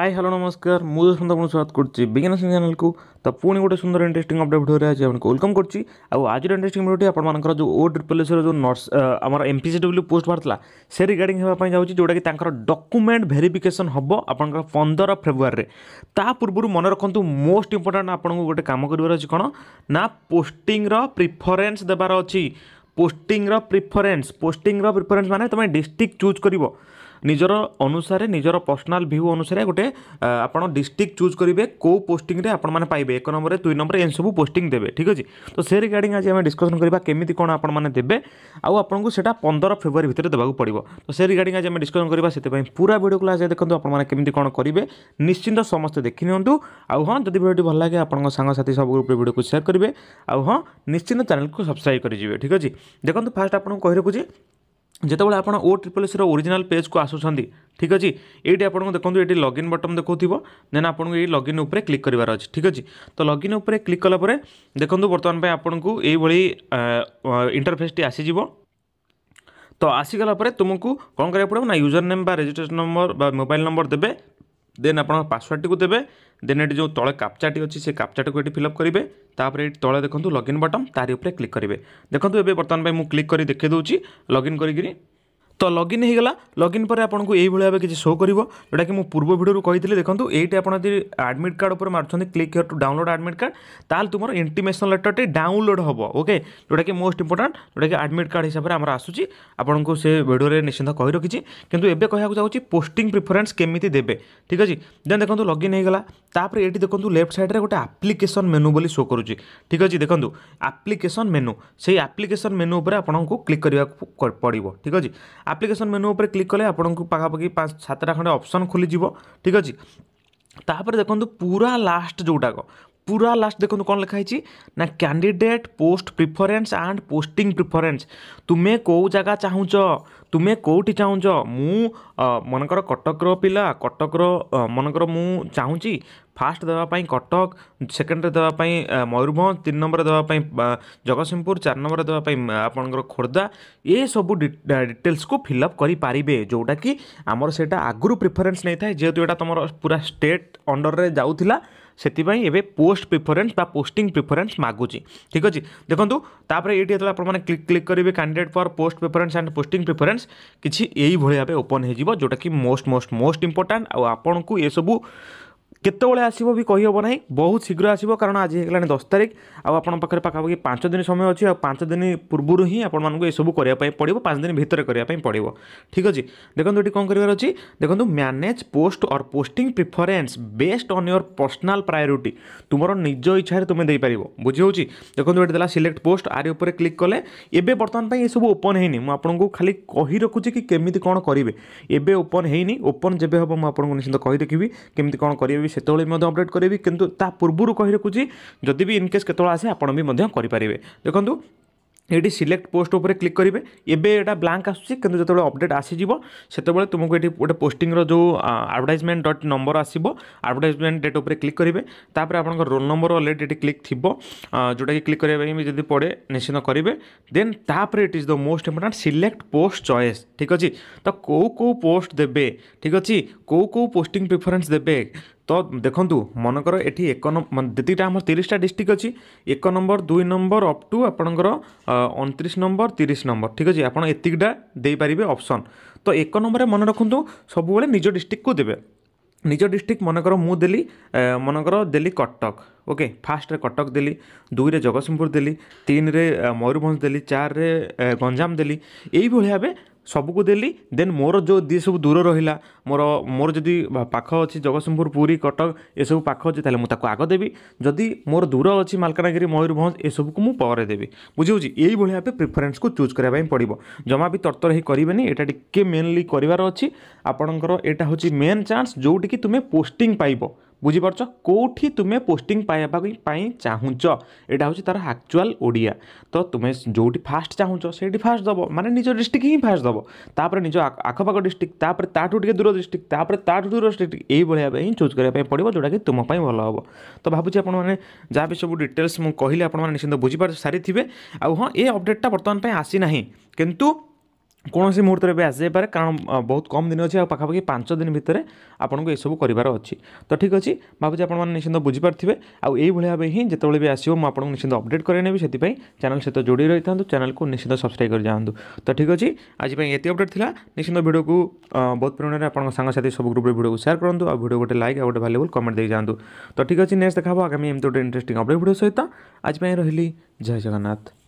hi hello ನಮಸ್ಕಾರ ମୁଁ ସନ୍ତାପଣ ସ୍ୱାଗତ କରୁଛି ବିଜ୍ଞାନ ସିଂ ଚ୍ୟାନେଲକୁ ତ ପୁଣି ଗୋଟେ ସୁନ୍ଦର ଇଣ୍ଟରେଷ୍ଟିଂ ଅପଡ଼େଟ୍ ଭିଡ଼ିଓରେ ଆଜି ଆପଣଙ୍କୁ ୱେଲକମ୍ କରୁଛି ଆଉ ଆଜିର ଇଣ୍ଟରେଷ୍ଟିଂ ଭିଡ଼ିଓଟି ଆପଣମାନଙ୍କର ଯେଉଁ ଓ ଟ୍ରିପଲ୍ ଏସ୍ର ଯେଉଁ ନର୍ସ ଆମର M P C W post ବାହାରିଥିଲା ସେ ରିଗାର୍ଡ଼ିଂ ହେବା ପାଇଁ ଯାଉଛି ଯେଉଁଟାକି ତାଙ୍କର ଡକୁମେଣ୍ଟ ଭେରିଫିକେସନ୍ ହେବ ଆପଣଙ୍କର ପନ୍ଦର ଫେବୃଆରୀରେ ତା ପୂର୍ବରୁ ମନେ ରଖନ୍ତୁ ମୋଷ୍ଟ ଇମ୍ପୋର୍ଟାଣ୍ଟ ଆପଣଙ୍କୁ ଗୋଟେ କାମ କରିବାର ଅଛି କ'ଣ ନା ପୋଷ୍ଟିଂର ପ୍ରିଫରେନ୍ସ ଦେବାର ଅଛି ପୋଷ୍ଟିଂର ପ୍ରିଫରେନ୍ସ ପୋଷ୍ଟିଂର ପ୍ରିଫରେନ୍ସ ମାନେ ତୁମେ ଡିଷ୍ଟ୍ରିକ୍ଟ ଚୁଜ୍ କରିବ ନିଜର ଅନୁସାରେ ନିଜର ପର୍ସନାଲ୍ ଭ୍ୟୁ ଅନୁସାରେ ଗୋଟେ ଆପଣ ଡିଷ୍ଟ୍ରିକ୍ଟ ଚୁଜ୍ କରିବେ କେଉଁ ପୋଷ୍ଟିଂରେ ଆପଣମାନେ ପାଇବେ ଏକ ନମ୍ବରରେ ଦୁଇ ନମ୍ବରରେ ଏମିତି ସବୁ ପୋଷ୍ଟିଂ ଦେବେ ଠିକ୍ ଅଛି ତ ସେ ରିଗାର୍ଡ଼ିଂ ଆଜି ଆମେ ଡିସ୍କସନ୍ କରିବା କେମିତି କ'ଣ ଆପଣମାନେ ଦେବେ ଆଉ ଆପଣଙ୍କୁ ସେଇଟା ପନ୍ଦର ଫେବୃଆରୀ ଭିତରେ ଦେବାକୁ ପଡ଼ିବ ତ ସେ ରିଗାର୍ଡ଼ିଂ ଆଜି ଆମେ ଡିସ୍କସନ୍ କରିବା ସେଥିପାଇଁ ପୁରା ଭିଡ଼ିଓକୁ ଲାଷ୍ଟ ଦେଖନ୍ତୁ ଆପଣମାନେ କେମିତି କ'ଣ କରିବେ ନିଶ୍ଚିନ୍ତ ସମସ୍ତେ ଦେଖିନିଅନ୍ତୁ ଆଉ ହଁ ଯଦି ଭିଡ଼ିଓଟି ଭଲ ଲାଗେ ଆପଣଙ୍କ ସାଙ୍ଗସାଥି ସବୁ ଗ୍ରୁପ୍ରେ ଭିଡ଼ିଓକୁ ସେୟାର କରିବେ ଆଉ ହଁ ନିଶ୍ଚିନ୍ତ ଚ୍ୟାନେଲକୁ ସବସ୍କ୍ରାଇବ୍ କରିଯିବେ ଠିକ୍ ଅଛି ଦେଖନ୍ତୁ ଫାର୍ଷ୍ଟ ଆପଣଙ୍କୁ କହି ରଖୁଛି ଯେତେବେଳେ ଆପଣ ଓ ଟ୍ରିପଲ୍ ସିର ଓରିଜିନାଲ୍ ପେଜ୍କୁ ଆସୁଛନ୍ତି ଠିକ୍ ଅଛି ଏଇଠି ଆପଣଙ୍କୁ ଦେଖନ୍ତୁ ଏଠି ଲଗ୍ଇନ୍ ବଟନ୍ ଦେଖାଉଥିବ ଦେନ୍ ଆପଣଙ୍କୁ ଏଇ ଲଗ୍ଇନ୍ ଉପରେ କ୍ଲିକ୍ କରିବାର ଅଛି ଠିକ୍ ଅଛି ତ ଲଗ୍ଇନ୍ ଉପରେ କ୍ଲିକ୍ କଲା ପରେ ଦେଖନ୍ତୁ ବର୍ତ୍ତମାନ ପାଇଁ ଆପଣଙ୍କୁ ଏଇଭଳି ଇଣ୍ଟରଫେସ୍ଟି ଆସିଯିବ ତ ଆସିଗଲା ପରେ ତୁମକୁ କ'ଣ କରିବାକୁ ପଡ଼ିବ ନା ୟୁଜର୍ ନେମ୍ ବା ରେଜିଷ୍ଟ୍ରେସନ୍ ନମ୍ବର ବା ମୋବାଇଲ୍ ନମ୍ବର ଦେବେ দেন আপনার পাসওয়ার্ডটিକୁ ଦେବେ ଦେନ୍ ଏଠି ଯେଉଁ ତଳେ କାପ୍ଚାଟି ଅଛି ସେ କାପ୍ଚାଟିକୁ ଏଠି ଫିଲ୍ଅପ୍ କରିବେ ତାପରେ ଏଠି ତଳେ ଦେଖନ୍ତୁ ଲଗ୍ଇନ୍ ବଟନ୍ ତାରି ଉପରେ କ୍ଲିକ୍ କରିବେ ଦେଖନ୍ତୁ ଏବେ ବର୍ତ୍ତମାନ ପାଇଁ ମୁଁ କ୍ଲିକ୍ କରି ଦେଖାଇ ଦେଉଛି ଲଗ୍ଇନ୍ କରିକିରି ତ ଲଗ୍ଇନ୍ ହେଇଗଲା ଲଗ୍ଇନ୍ ପରେ ଆପଣଙ୍କୁ ଏଇଭଳି ଭାବେ କିଛି ଶୋ କରିବ ଯେଉଁଟାକି ମୁଁ ପୂର୍ବ ଭିଡ଼ିଓରୁ କହିଥିଲି ଦେଖନ୍ତୁ ଏଇଠି ଆପଣ ଯଦି ଆଡ଼ମିଟ୍ କାର୍ଡ଼ ଉପରେ ମାରୁଛନ୍ତି click here to download admit card ତାହେଲେ ତୁମର ଇଣ୍ଟିମେସନ୍ ଲେଟର୍ଟି ଡାଉନଲୋଡ଼ ହେବ ଓକେ ଯେଉଁଟାକି ମୋଷ୍ଟ ଇମ୍ପୋର୍ଟାଣ୍ଟ ଯେଉଁଟାକି ଆଡ଼ମିଟ୍ କାର୍ଡ଼ ହିସାବରେ ଆମର ଆସୁଛି ଆପଣଙ୍କୁ ସେ ଭିଡ଼ିଓରେ ନିଶ୍ଚିନ୍ତ କହି ରଖିଛି କିନ୍ତୁ ଏବେ କହିବାକୁ ଚାହୁଁଛି ପୋଷ୍ଟିଂ ପ୍ରିଫରେନ୍ସ କେମିତି ଦେବେ ଠିକ୍ ଅଛି ଦେନ୍ ଦେଖନ୍ତୁ ଲଗ୍ଇନ୍ ହେଇଗଲା ତାପରେ ଏଇଠି ଦେଖନ୍ତୁ ଲେଫ୍ଟ ସାଇଡ଼୍ରେ ଗୋଟେ ଆପ୍ଲିକେସନ୍ ମେନୁ ବୋଲି ଶୋ କରୁଛି ଠିକ୍ ଅଛି ଦେଖନ୍ତୁ ଆପ୍ଲିକେସନ୍ ମେନୁ ସେଇ ଆପ୍ଲିକେସନ୍ ମେନୁ ଉପରେ ଆପଣଙ୍କୁ କ୍ଲିକ୍ କରିବାକୁ ପଡ଼ିବ ଠିକ୍ ଅଛି ଆପ୍ଲିକେସନ୍ ମେନୁ ଉପରେ କ୍ଲିକ୍ କଲେ ଆପଣଙ୍କୁ ପାଖାପାଖି ପାଞ୍ଚ ସାତଟା ଖଣ୍ଡେ ଅପସନ୍ ଖୋଲିଯିବ ଠିକ୍ ଅଛି ତାପରେ ଦେଖନ୍ତୁ ପୁରା ଲାଷ୍ଟ ଯେଉଁଟାକ পুরা লাস্ট দেখুন কোণ লেখা হয়েছি না candidate post preference and posting preference তুমি কেউ জায়গা চাহুছ তুমি কেউটি চাহুছ মু মনকর কটকর পিলা কটকর মনকর মু চাহুছি फास्ट देवाई कटक सेकेंड देवाई मयूरभ तीन नंबर देवाई जगत सिंहपुर चार नंबर देवाई आप खोर्धा ये सब डिटेल्स को फिलअप करेंगे जोटा कि आमर से आगु प्रिफरेन्स नहीं था जेहतु यहाँ तुम पूरा स्टेट अंडर में जाऊला से पोस्ट प्रिफरेन्स पोस्ट प्रिफरेन्स मगुच ठीक अच्छे देखो तापर ये आपने क्लिक क्लिक करेंगे candidate for post preference and posting preference किसी यही भाव ओपन होटा कि मोस्ट मोस्ट मोस्ट इंपोर्टां आपको यू କେତେବେଳେ ଆସିବ ବି କହିହେବ ନାହିଁ ବହୁତ ଶୀଘ୍ର ଆସିବ କାରଣ ଆଜି ହେଇଗଲାଣି ଦଶ ତାରିଖ ଆଉ ଆପଣଙ୍କ ପାଖରେ ପାଖାପାଖି ପାଞ୍ଚ ଦିନ ସମୟ ଅଛି ଆଉ ପାଞ୍ଚ ଦିନ ପୂର୍ବରୁ ହିଁ ଆପଣମାନଙ୍କୁ ଏସବୁ କରିବା ପାଇଁ ପଡ଼ିବ ପାଞ୍ଚ ଦିନ ଭିତରେ କରିବା ପାଇଁ ପଡ଼ିବ ଠିକ୍ ଅଛି ଦେଖନ୍ତୁ ଏଠି କ'ଣ କରିବାର ଅଛି ଦେଖନ୍ତୁ manage post or posting preference based on your personal priority ତୁମର ନିଜ ଇଚ୍ଛାରେ ତୁମେ ଦେଇପାରିବ ବୁଝିହେଉଛି ଦେଖନ୍ତୁ ଏଠି ଦେଲା ସିଲେକ୍ଟ ପୋଷ୍ଟ ଆରି ଉପରେ କ୍ଲିକ୍ କଲେ ଏବେ ବର୍ତ୍ତମାନ ପାଇଁ ଏସବୁ ଓପନ୍ ହେଇନି ମୁଁ ଆପଣଙ୍କୁ ଖାଲି କହି ରଖୁଛି କି କେମିତି କ'ଣ କରିବେ ଏବେ ଓପନ୍ ହେଇନି ଓପନ୍ ଯେବେ ହେବ ମୁଁ ଆପଣଙ୍କୁ ନିଶ୍ଚିନ୍ତ କହିଦେଖିବି କେମିତି କ'ଣ କରିବେ সেতবে মধ্যে অপডেট করেবি কিন্তু তা পূর্বর কহি রাখুছি যদি বি ইনকেস কেতবে আসে আপনার বি মধ্যে করিপারে দেখুন এটি সিলেক্ট পোস্ট উপরে ক্লিক করবে এবে এটা ব্লাঙ্ক আসুচি কিন্তু যেতবে অপডেট আসিযোগ সেতবে তুমি এটি গোটে পোস্টিংর যে আডভার্টাইজমেন্ট ডট নম্বর আসব আডভার্টাইজমেন্ট ডেট উপরে ক্লিক করবে তাপরে আপনার রোল নম্বর অলরেডি এটি ক্লিক থিব যেটা কি ক্লিক করা যদি পড়ে নিশ্চিত করবে দেন তাপরে it is the most important select post choice ঠিক আছে তো কেউ কেউ পোস্ট দেবে ঠিক আছে কেউ কেউ পোস্টিং প্রিফরেন্স দেবে তো দেখন্তু মনেকর এটি এক যেটা আমার তিরিশটা ডিস্ট্রিক্ট অছি এক নম্বর দুই নম্বর অপ টু আপনার অনত্রিশ নম্বর তিরিশ নম্বর ঠিক আছে আপনার এতিকটা দিয়ে অপশন তো এক নম্বরে মনে রাখুন সবুলে নিজ ডিস্ট্রিক্টকু দেবে নিজ ডিস্ট্রিক্ট মনেকর মু দেলি মনেকর দিলি কটক ওকে ফার্স্টরে কটক দেলি দুইরে জগৎসিংহপুর দিলি তিনরে ময়ূরভঞ্জ দিলি চারে গঞ্জাম দিলি এইভাবে ସବୁକୁ ଦେଲି ଦେନ୍ ମୋର ଯେଉଁ ଦି ସବୁ ଦୂର ରହିଲା ମୋର ମୋର ଯଦି ପାଖ ଅଛି ଜଗତସିଂହପୁର ପୁରୀ କଟକ ଏସବୁ ପାଖ ଅଛି ତାହେଲେ ମୁଁ ତାକୁ ଆଗ ଦେବି ଯଦି ମୋର ଦୂର ଅଛି ମାଲକାନଗିରି ମୟୂରଭଞ୍ଜ ଏସବୁକୁ ମୁଁ ପରେ ଦେବି ବୁଝିହେଉଛି ଏଇଭଳି ଭାବେ ପ୍ରିଫରେନ୍ସକୁ ଚୁଜ୍ କରିବା ପାଇଁ ପଡ଼ିବ ଜମା ବି ତରତର ହେଇ କରିବେନି ଏଇଟା ଟିକେ ମେନ୍ଲି କରିବାର ଅଛି ଆପଣଙ୍କର ଏଇଟା ହେଉଛି ମେନ୍ ଚାନ୍ସ ଯେଉଁଠିକି ତୁମେ ପୋଷ୍ଟିଂ ପାଇବ ବୁଝିପାରୁଛ କେଉଁଠି ତୁମେ ପୋଷ୍ଟିଂ ପାଇବା ପାଇଁ ଚାହୁଁଛ ଏଇଟା ହେଉଛି ତା'ର ଆକ୍ଚୁଆଲ୍ ଓଡ଼ିଆ ତ ତୁମେ ଯେଉଁଠି ଫାଷ୍ଟ ଚାହୁଁଛ ସେଇଠି ଫାଷ୍ଟ ଦେବ ମାନେ ନିଜ ଡିଷ୍ଟ୍ରିକ୍ଟ ହିଁ ଫାଷ୍ଟ ଦେବ ତାପରେ ନିଜ ଆଖପାଖ ଡିଷ୍ଟ୍ରିକ୍ଟ ତାପରେ ତାଠୁ ଟିକେ ଦୂର ଡିଷ୍ଟ୍ରିକ୍ଟ ତାପରେ ତାଠୁ ଦୂର ଡିଷ୍ଟ୍ରିକ୍ଟ ଏଇଭଳିଆ ହିଁ ଚୁଜ୍ କରିବା ପାଇଁ ପଡ଼ିବ ଯେଉଁଟାକି ତୁମ ପାଇଁ ଭଲ ହେବ ତ ଭାବୁଛି ଆପଣମାନେ ଯାହା ବି ସବୁ ଡିଟେଲ୍ସ ମୁଁ କହିଲେ ଆପଣମାନେ ନିଶ୍ଚିନ୍ତ ବୁଝିପାରି ସାରିଥିବେ ଆଉ ହଁ ଏ ଅପଡ଼େଟ୍ଟା ବର୍ତ୍ତମାନ ପାଇଁ ଆସିନାହିଁ କିନ୍ତୁ କୌଣସି ମୁହୂର୍ତ୍ତରେ ବି ଆସିଯାଇପାରେ କାରଣ ବହୁତ କମ୍ ଦିନ ଅଛି ଆଉ ପାଖାପାଖି ପାଞ୍ଚ ଦିନ ଭିତରେ ଆପଣଙ୍କୁ ଏସବୁ କରିବାର ଅଛି ତ ଠିକ୍ ଅଛି ଭାବୁଛି ଆପଣମାନେ ନିଶ୍ଚିନ୍ତ ବୁଝିପାରୁଥିବେ ଆଉ ଏଇଭଳି ଭାବେ ହିଁ ଯେତେବେଳେ ବି ଆସିବ ମୁଁ ଆପଣଙ୍କୁ ନିଶ୍ଚିନ୍ତ ଅପଡ଼େଟ୍ କରାଇ ନେବି ସେଥିପାଇଁ ଚ୍ୟାନେଲ୍ ସହିତ ଯୋଡ଼ି ରହିଥାନ୍ତୁ ଚ୍ୟାନେଲ୍କୁ ନିଶ୍ଚିନ୍ତ ସବସ୍କ୍ରାଇବ୍ କରିଯାଆନ୍ତୁ ତ ଠିକ୍ ଅଛି ଆଜି ପାଇଁ ଏତେ ଅପଡ଼େଟ୍ ଥିଲା ନିଶ୍ଚିନ୍ତ ଭିଡ଼ିଓକୁ ବହୁତ ପରିମାଣରେ ଆପଣଙ୍କ ସାଙ୍ଗସାଥି ସବୁ ଗ୍ରୁପ୍ରେ ଭିଡ଼ିଓକୁ ସେୟାର କରନ୍ତୁ ଆଉ ଭିଡ଼ିଓ ଗୋଟେ ଲାଇକ୍ ଆଉ ଗୋଟେ ଭାଲ୍ୟୁବୁଲ୍ କମେଣ୍ଟ ଦେଇଯାଆନ୍ତୁ ତ ଠିକ୍ ଅଛି ନେକ୍ସଟ ଦେଖା ହେବ ଆଗାମୀ ଏମିତି ଗୋଟେ ଇଣ୍ଟରେଷ୍ଟିଂ ଅପଡ଼େଟ୍ ଭିଡ଼ିଓ ସହିତ ଆଜି ପାଇଁ ରହିଲି ଜୟ ଜଗନ୍ନାଥ